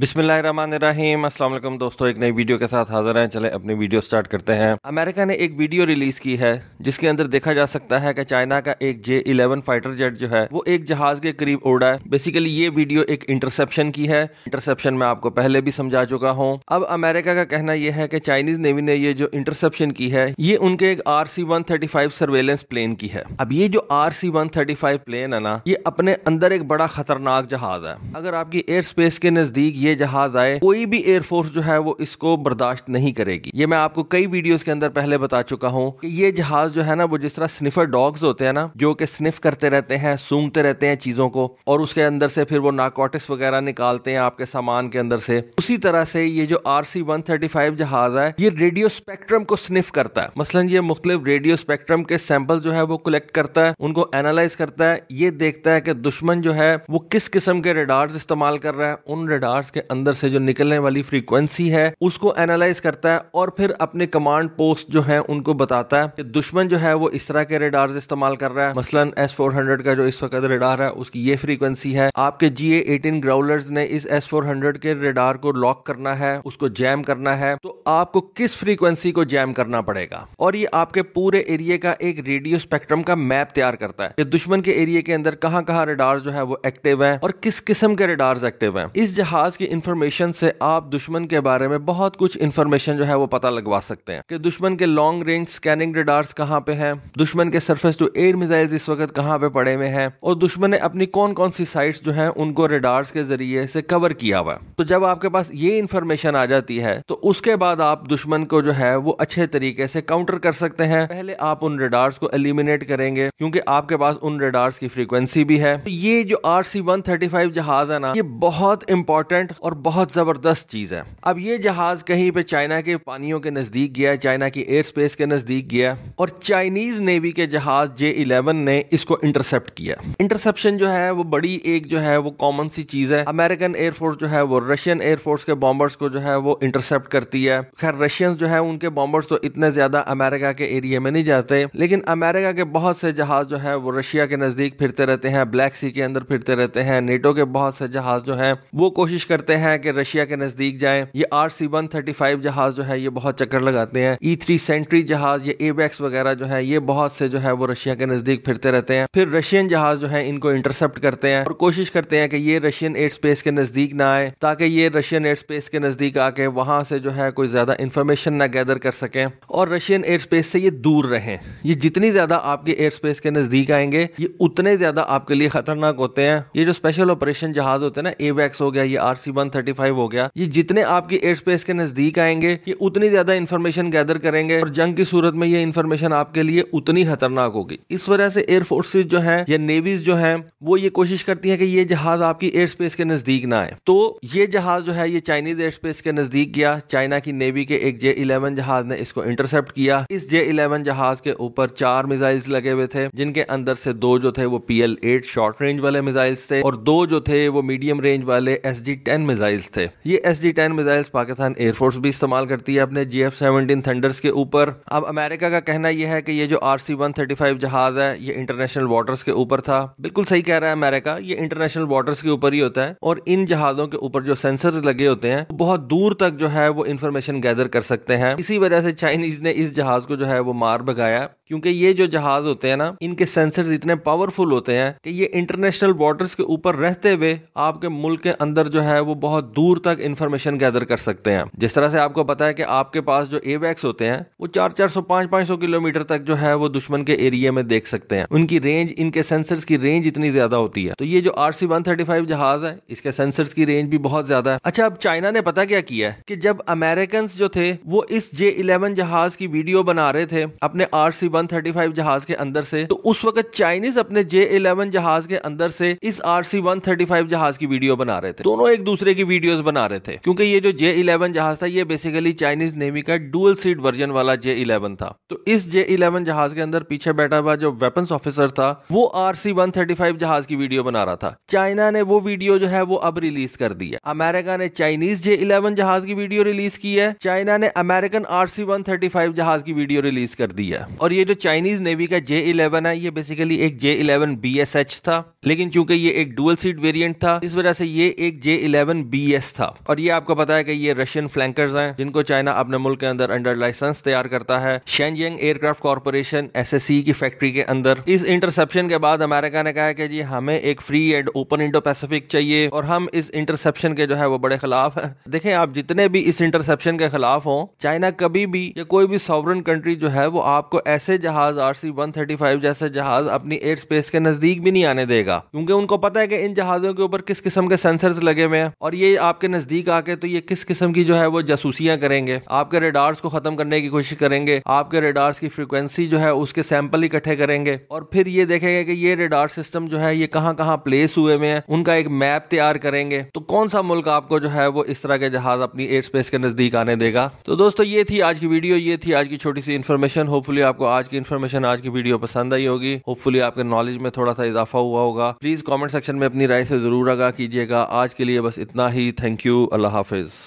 बिसमीम असल दोस्तों एक नई वीडियो के साथ हाजिर हैं चले अपनी वीडियो स्टार्ट करते हैं अमेरिका ने एक वीडियो रिलीज़ की है जिसके अंदर देखा जा सकता है कि चाइना का एक जे इलेवन फाइटर जेट जो है वो एक जहाज के करीब उड़ा है बेसिकली ये वीडियो एक इंटरसेप्शन की है इंटरसेप्शन में आपको पहले भी समझा चुका हूँ अब अमेरिका का कहना यह है कि चाइनीज नेवी ने ये जो इंटरसेप्शन की है ये उनके एक R C one thirty five surveillance plane की है अब ये जो R C one thirty five plane है ना ये अपने अंदर एक बड़ा खतरनाक जहाज है अगर आपकी एयर स्पेस के नजदीक ये जहाज आए कोई भी एयरफोर्स जो है वो इसको बर्दाश्त नहीं करेगी ये मैं आपको कई वीडियोस के अंदर पहले बता चुका हूँ कि ये जहाज जो है ना वो जिस तरह स्निफर डॉग्स होते हैं ना जो कि स्निफ करते रहते हैं सूंघते रहते हैं चीजों को और उसके अंदर से फिर वो नाकोटिक्स वगैरह निकालते हैं आपके सामान के अंदर से उसी तरह से ये जो R C one thirty five जहाज है ये रेडियो स्पेक्ट्रम को स्निफ करता है मसलन ये मुख्तलिफ रेडियो स्पेक्ट्रम के सैंपल जो है वो कलेक्ट करता है उनको एनालाइज करता है ये देखता है कि दुश्मन जो है वो किस किस्म के रेडार्स इस्तेमाल कर रहा है उन रेडार्स उसके अंदर से जो निकलने वाली फ्रीक्वेंसी है उसको एनालाइज करता है और फिर अपने कमांड पोस्ट जो है उनको बताता है कि दुश्मन जो है वो इस तरह के रेडार इस्तेमाल कर रहा है मसलन एस फोर हंड्रेड का जो इस वक्त रेडार है उसकी ये फ्रीक्वेंसी है आपके जी एटीन ग्राउलर्स ने इस एस फोर हंड्रेड के रेडार को लॉक करना है उसको जैम करना है तो आपको किस फ्रीक्वेंसी को जैम करना पड़ेगा और ये आपके पूरे एरिया का एक रेडियो स्पेक्ट्रम का मैप तैयार करता है कि दुश्मन के एरिया के अंदर कहाँ कहाँ रेडार जो है वो एक्टिव है और किस किस्म के रेडार्स एक्टिव है इस जहाज के इन्फॉर्मेशन से आप दुश्मन के बारे में बहुत कुछ इन्फॉर्मेशन जो है वो पता लगवा सकते हैं कि दुश्मन के लॉन्ग रेंज स्कैनिंग रेडार्स कहाँ पे हैं दुश्मन के सरफेस टू एयर मिसाइल्स इस वक्त कहाँ पे पड़े हुए हैं और दुश्मन ने अपनी कौन कौन सी साइट्स जो हैं उनको रेडार्स के जरिए से कवर किया हुआ तो जब आपके पास ये इन्फॉर्मेशन आ जाती है तो उसके बाद आप दुश्मन को जो है वो अच्छे तरीके से काउंटर कर सकते हैं पहले आप उन रेडार्स को एलिमिनेट करेंगे क्योंकि आपके पास उन रेडार्स की फ्रीक्वेंसी भी है तो ये जो R C one thirty five जहाज है ना ये बहुत इंपॉर्टेंट और बहुत ज़बरदस्त चीज़ है अब ये जहाज़ कहीं पे चाइना के पानियों के नज़दीक गया है चाइना की एयर स्पेस के नज़दीक गया और चाइनीज़ नेवी के जहाज़ जे इलेवन ने इसको इंटरसेप्ट किया इंटरसेप्शन जो है वो बड़ी एक जो है वो कॉमन सी चीज़ है अमेरिकन एयरफोर्स जो है वो रशियन एयरफोर्स के बॉम्बर्स को जो है वो इंटरसेप्ट करती है खैर रशियन जो है उनके बॉम्बर्स तो इतने ज़्यादा अमेरिका के एरिया में नहीं जाते लेकिन अमेरिका के बहुत से जहाज़ जो है वो रशिया के नज़दीक फिरते रहते हैं ब्लैक सी के अंदर फिरते रहते हैं नेटो के बहुत से जहाज़ जो हैं वो कोशिश कर करते हैं कि रशिया के नजदीक जाए ये R C one thirty five जहाज जो है ये बहुत चक्कर लगाते हैं ई थ्री सेंट्री जहाज या एबैक्स वगैरह जो है ये बहुत से जो है वो रशिया के नजदीक फिरते रहते हैं फिर रशियन जहाज जो है इनको इंटरसेप्ट करते हैं और कोशिश करते हैं कि ये रशियन एयर स्पेस के नजदीक ना आए ताकि ये रशियन एयर स्पेस के नजदीक आके वहां से जो है कोई ज्यादा इंफॉर्मेशन ना गैदर कर सके और रशियन एयर स्पेस से ये दूर रहें ये जितनी ज्यादा आपके एयर स्पेस के नजदीक आएंगे ये उतने ज्यादा आपके लिए खतरनाक होते हैं ये जो स्पेशल ऑपरेशन जहाज होते हैं ना एवैक्स हो गया ये R C one thirty five हो गया ये जितने आपकी एयर स्पेस के नजदीक आएंगे ये उतनी ज्यादा इन्फॉर्मेशन गैदर करेंगे और जंग की सूरत में ये इन्फॉर्मेशन आपके लिए उतनी खतरनाक होगी इस वजह से एयरफोर्सेज जो है या नेवीज जो है वो ये कोशिश करती है कि ये जहाज आपकी एयर स्पेस के नजदीक ना आए तो ये जहाज जो है ये चाइनीज एयर स्पेस के नजदीक गया चाइना की नेवी के एक जे इलेवन जहाज ने इसको इंटरसेप्ट किया इस जे इलेवन जहाज के ऊपर चार मिसाइल्स लगे हुए थे जिनके अंदर से दो जो थे वो P L eight short range वाले मिसाइल्स थे और दो जो थे वो मीडियम रेंज वाले एस जी टेन मिज़ाइल्स थे ये S G ten missiles Pakistan air force भी इस्तेमाल करती है अपने जी एफ सेवनटीन थंडर्स के ऊपर अब अमेरिका का कहना यह है कि ये जो R C one thirty five जहाज है ये इंटरनेशनल वाटर्स के ऊपर था बिल्कुल सही कह रहा है अमेरिका ये इंटरनेशनल वाटर्स के ऊपर ही होता है और इन जहाजों के ऊपर जो सेंसर लगे होते हैं बहुत दूर तक जो है वो इन्फॉर्मेशन गैदर कर सकते हैं इसी वजह से चाइनीज ने इस जहाज को जो है वो मार भगाया क्योंकि ये जो जहाज होते हैं ना इनके सेंसर्स इतने पावरफुल होते हैं कि ये इंटरनेशनल बॉर्डर्स के ऊपर रहते हुए आपके मुल्क के अंदर जो है वो बहुत दूर तक इन्फॉर्मेशन गैदर कर सकते हैं जिस तरह से आपको पता है कि आपके पास जो एवैक्स होते हैं वो चार चार सौ पांच पांच सौ किलोमीटर तक जो है वो दुश्मन के एरिया में देख सकते हैं उनकी रेंज इनके सेंसर्स की रेंज इतनी ज्यादा होती है तो ये जो R C one thirty five जहाज है इसके सेंसर्स की रेंज भी बहुत ज्यादा है अच्छा अब चाइना ने पता क्या किया है कि जब अमेरिकन जो थे वो इस जे इलेवन जहाज की वीडियो बना रहे थे अपने आर सी 135 जहाज के अंदर से तो उस वक्त चाइनीज अपने जे इलेवन जहाज के अंदर से इस R C one thirty five जहाज की वीडियो बना रहे थे दोनों एक दूसरे की वीडियो बना रहे थे क्योंकि ये जो जे इलेवन जहाज था ये बेसिकली चाइनीज नेवी का डुअल सीट वर्जन वाला जे इलेवन था तो इस जे इलेवन जहाज के अंदर पीछे बैठा हुआ जो वेपन ऑफिसर था वो R C one thirty five जहाज की वीडियो बना रहा था चाइना ने वो वीडियो जो है वो अब रिलीज कर दी है अमेरिका ने चाइनीज जे इलेवन जहाज की वीडियो रिलीज की है चाइना ने American R C one thirty five जहाज की वीडियो रिलीज कर दी है और ये जो चाइनीज नेवी का जे इलेवन है ये बेसिकली एक J eleven B S H था लेकिन चूंकि ये एक डुअल सीट वेरिएंट था इस वजह से ये एक जे इलेवन बी एस था और ये आपको पता है कि ये रशियन फ्लैंकर्स हैं जिनको चाइना अपने मुल्क के अंदर अंडर लाइसेंस तैयार करता है Shenyang aircraft corporation S S C की फैक्ट्री के अंदर इस इंटरसेप्शन के बाद अमेरिका ने कहा कि जी हमें एक free and open Indo Pacific चाहिए और हम इस इंटरसेप्शन के जो है वो बड़े खिलाफ है देखें आप जितने भी इस इंटरसेप्शन के खिलाफ हों चाइना कभी भी या कोई भी सॉवरन कंट्री जो है वो आपको ऐसे ऐसे जहाज R C one thirty five जैसे जहाज अपनी एयर स्पेस के नजदीक भी नहीं आने देगा क्योंकि उनको पता है कि इन जहाजों के ऊपर किस किस्म के सेंसर लगे हुए हैं और ये आपके नजदीक आके तो ये किस किस्म की जो है वो जासूसियां करेंगे आपके रेडार्स को खत्म करने की कोशिश करेंगे आपके रेडार्स की फ्रिक्वेंसी जो है उसके सैंपल इकट्ठे करेंगे और फिर ये देखेंगे कि ये रेडार सिस्टम जो है ये कहाँ कहाँ प्लेस हुए हुए हैं उनका एक मैप तैयार करेंगे तो कौन सा मुल्क आपको जो है वो इस तरह के जहाज अपनी एयर स्पेस के नजदीक आने देगा तो दोस्तों ये थी आज की वीडियो ये थी आज की छोटी सी इन्फॉर्मेशन होपफुली आपको आज आज की इन्फॉर्मेशन आज की वीडियो पसंद आई होगी होपफुली आपके नॉलेज में थोड़ा सा इजाफा हुआ होगा प्लीज कॉमेंट सेक्शन में अपनी राय से जरूर आगा कीजिएगा आज के लिए बस इतना ही थैंक यू अल्लाह हाफिज